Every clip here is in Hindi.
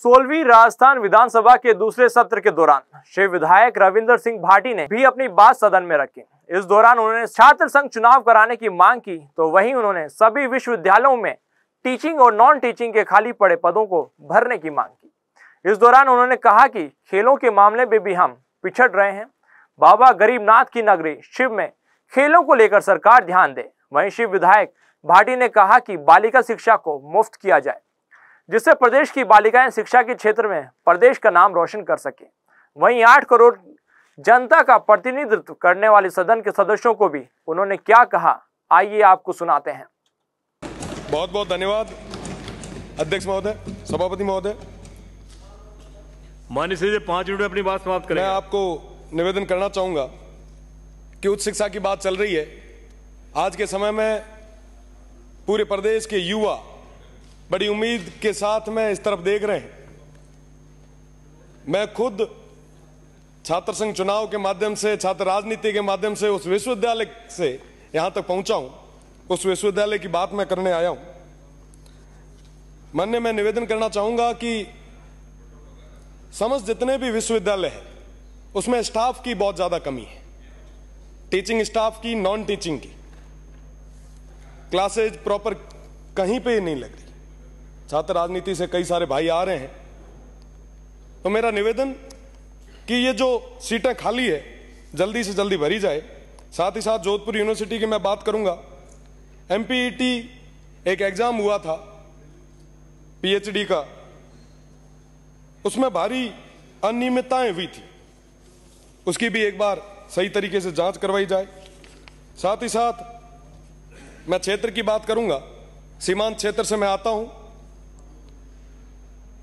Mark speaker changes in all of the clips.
Speaker 1: सोलहवीं राजस्थान विधानसभा के दूसरे सत्र के दौरान शिव विधायक रविंदर सिंह भाटी ने भी अपनी बात सदन में रखी इस दौरान उन्होंने छात्र संघ चुनाव कराने की मांग की तो वहीं उन्होंने सभी विश्वविद्यालयों में टीचिंग और नॉन टीचिंग के खाली पड़े पदों को भरने की मांग की इस दौरान उन्होंने कहा कि खेलों के मामले में भी हम पिछड़ रहे हैं बाबा गरीबनाथ की नगरी शिव में खेलों को लेकर सरकार ध्यान दे वहीं शिव विधायक भाटी ने कहा कि बालिका शिक्षा को मुफ्त किया जाए जिससे प्रदेश की बालिकाएं शिक्षा के क्षेत्र में प्रदेश का नाम रोशन कर सके वहीं आठ करोड़ जनता का प्रतिनिधित्व करने वाले सदन के सदस्यों को भी उन्होंने क्या कहा आइए आपको सुनाते हैं
Speaker 2: बहुत बहुत धन्यवाद अध्यक्ष महोदय सभापति महोदय मान्य से पांच मिनट में अपनी बात समाप्त करें मैं आपको निवेदन करना चाहूंगा कि उच्च शिक्षा की बात चल रही है आज के समय में पूरे प्रदेश के युवा बड़ी उम्मीद के साथ में इस तरफ देख रहे हैं मैं खुद छात्र संघ चुनाव के माध्यम से छात्र राजनीति के माध्यम से उस विश्वविद्यालय से यहां तक पहुंचा हूं उस विश्वविद्यालय की बात मैं करने आया हूं मन मैं निवेदन करना चाहूंगा कि समस्त जितने भी विश्वविद्यालय हैं उसमें स्टाफ की बहुत ज्यादा कमी है टीचिंग स्टाफ की नॉन टीचिंग की क्लासेज प्रॉपर कहीं पे ही नहीं लग रही छात्र राजनीति से कई सारे भाई आ रहे हैं तो मेरा निवेदन कि ये जो सीटें खाली है जल्दी से जल्दी भरी जाए साथ ही साथ जोधपुर यूनिवर्सिटी की मैं बात करूंगा एम e एक एग्ज़ाम हुआ था पीएचडी का उसमें भारी अनियमितताएं हुई थी उसकी भी एक बार सही तरीके से जांच करवाई जाए साथ ही साथ मैं क्षेत्र की बात करूंगा सीमांत क्षेत्र से मैं आता हूं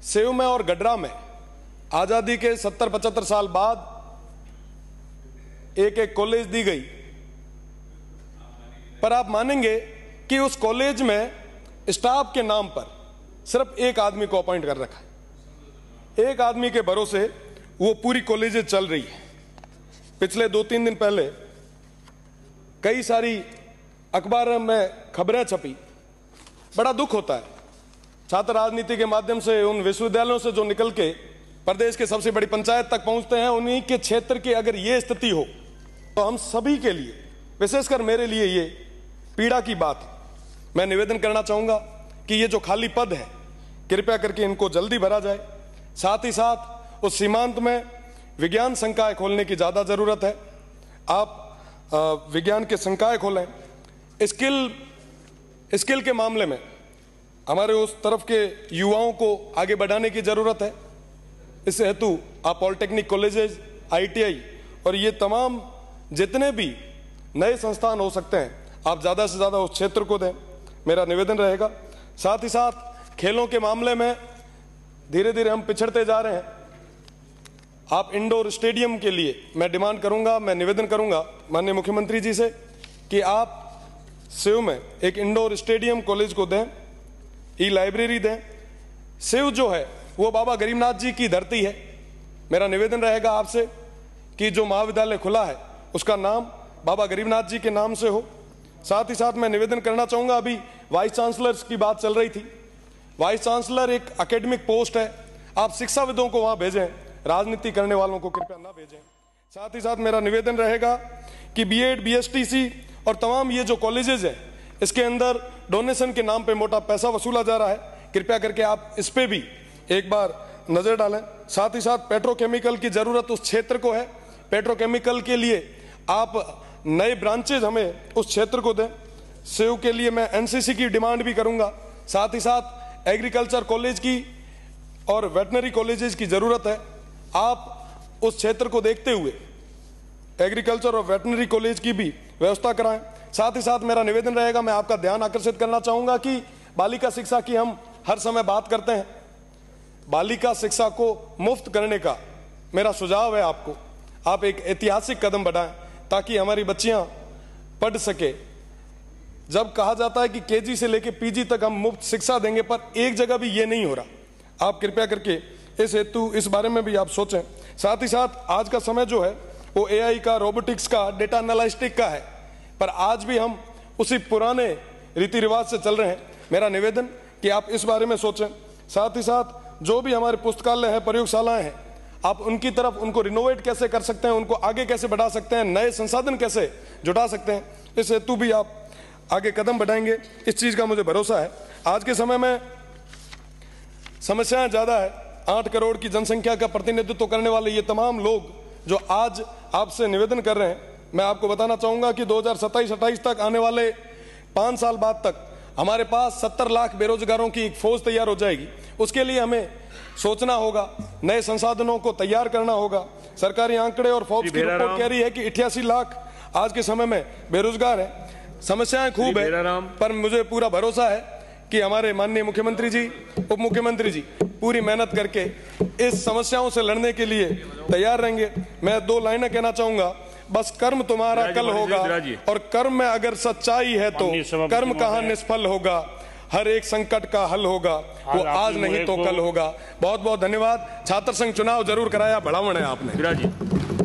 Speaker 2: सेव में और गडरा में आज़ादी के 70-75 साल बाद एक एक कॉलेज दी गई पर आप मानेंगे कि उस कॉलेज में स्टाफ के नाम पर सिर्फ एक आदमी को अपॉइंट कर रखा है एक आदमी के भरोसे वो पूरी कॉलेज चल रही है पिछले दो तीन दिन पहले कई सारी अखबार में खबरें छपी बड़ा दुख होता है छात्र राजनीति के माध्यम से उन विश्वविद्यालयों से जो निकल के प्रदेश के सबसे बड़ी पंचायत तक पहुंचते हैं उन्हीं के क्षेत्र की अगर ये स्थिति हो तो हम सभी के लिए विशेषकर मेरे लिए ये पीड़ा की बात है मैं निवेदन करना चाहूँगा कि ये जो खाली पद है कृपया करके इनको जल्दी भरा जाए साथ ही साथ उस सीमांत में विज्ञान संकाय खोलने की ज़्यादा ज़रूरत है आप विज्ञान के संकाय खोलें स्किल स्किल के मामले में हमारे उस तरफ के युवाओं को आगे बढ़ाने की ज़रूरत है इस हेतु आप पॉलिटेक्निक कॉलेजेज आईटीआई और ये तमाम जितने भी नए संस्थान हो सकते हैं आप ज़्यादा से ज़्यादा उस क्षेत्र को दें मेरा निवेदन रहेगा साथ ही साथ खेलों के मामले में धीरे धीरे हम पिछड़ते जा रहे हैं आप इंडोर स्टेडियम के लिए मैं डिमांड करूंगा मैं निवेदन करूंगा माननीय मुख्यमंत्री जी से कि आप सेव में एक इंडोर स्टेडियम कॉलेज को दें ई लाइब्रेरी दें सेव जो है वो बाबा गरीबनाथ जी की धरती है मेरा निवेदन रहेगा आपसे कि जो महाविद्यालय खुला है उसका नाम बाबा गरीबनाथ जी के नाम से हो साथ ही साथ मैं निवेदन करना चाहूँगा अभी वाइस चांसलर की बात चल रही थी वाइस चांसलर एक अकेडमिक पोस्ट है आप शिक्षाविदों को वहाँ भेजें राजनीति करने वालों को कृपया ना भेजें साथ ही साथ मेरा निवेदन रहेगा कि बीएड बीएसटीसी और तमाम ये जो कॉलेजेज हैं इसके अंदर डोनेशन के नाम पे मोटा पैसा वसूला जा रहा है कृपया करके आप इस पर भी एक बार नज़र डालें साथ ही साथ पेट्रोकेमिकल की ज़रूरत उस क्षेत्र को है पेट्रोकेमिकल के लिए आप नए ब्रांचेज हमें उस क्षेत्र को दें सेव के लिए मैं एन की डिमांड भी करूँगा साथ ही साथ एग्रीकल्चर कॉलेज की और वेटनरी कॉलेजेस की ज़रूरत है आप उस क्षेत्र को देखते हुए एग्रीकल्चर और वेटनरी कॉलेज की भी व्यवस्था कराएं साथ ही साथ मेरा निवेदन रहेगा मैं आपका ध्यान आकर्षित करना चाहूँगा कि बालिका शिक्षा की हम हर समय बात करते हैं बालिका शिक्षा को मुफ्त करने का मेरा सुझाव है आपको आप एक ऐतिहासिक कदम बढ़ाएं ताकि हमारी बच्चियां पढ़ सके जब कहा जाता है कि केजी से लेकर पीजी तक हम मुफ्त शिक्षा देंगे पर एक जगह भी ये नहीं हो रहा आप कृपया करके इस हेतु इस बारे में भी आप सोचें साथ ही साथ आज का समय जो है वो एआई का रोबोटिक्स का डेटा एनालिस्टिक का है पर आज भी हम उसी पुराने रीति रिवाज से चल रहे हैं मेरा निवेदन कि आप इस बारे में सोचें साथ ही साथ जो भी हमारे पुस्तकालय हैं प्रयोगशालाएं हैं आप उनकी तरफ उनको रिनोवेट कैसे कर सकते हैं उनको आगे कैसे बढ़ा सकते हैं नए संसाधन कैसे जुटा सकते हैं इस हेतु भी आप आगे कदम बढ़ाएंगे इस चीज़ का मुझे भरोसा है आज के समय में समस्याएं ज़्यादा है आठ करोड़ की जनसंख्या का प्रतिनिधित्व करने वाले ये तमाम लोग जो आज आपसे निवेदन कर रहे हैं मैं आपको बताना चाहूंगा कि दो हजार तक आने वाले पांच साल बाद तक हमारे पास 70 लाख बेरोजगारों की एक फौज तैयार हो जाएगी उसके लिए हमें सोचना होगा नए संसाधनों को तैयार करना होगा सरकारी आंकड़े और फौज की रिपोर्ट कह रही है कि अठासी लाख आज के समय में बेरोजगार है समस्याएं खूब है पर मुझे पूरा भरोसा है कि हमारे माननीय मुख्यमंत्री जी उप मुख्यमंत्री जी पूरी मेहनत करके इस समस्याओं से लड़ने के लिए तैयार रहेंगे मैं दो लाइनें कहना चाहूंगा बस कर्म तुम्हारा कल होगा और कर्म में अगर सच्चाई है तो कर्म कहा निष्फल होगा हर एक संकट का हल होगा वो आज नहीं तो कल होगा बहुत बहुत धन्यवाद छात्र संघ चुनाव जरूर कराया बढ़ावण है आपने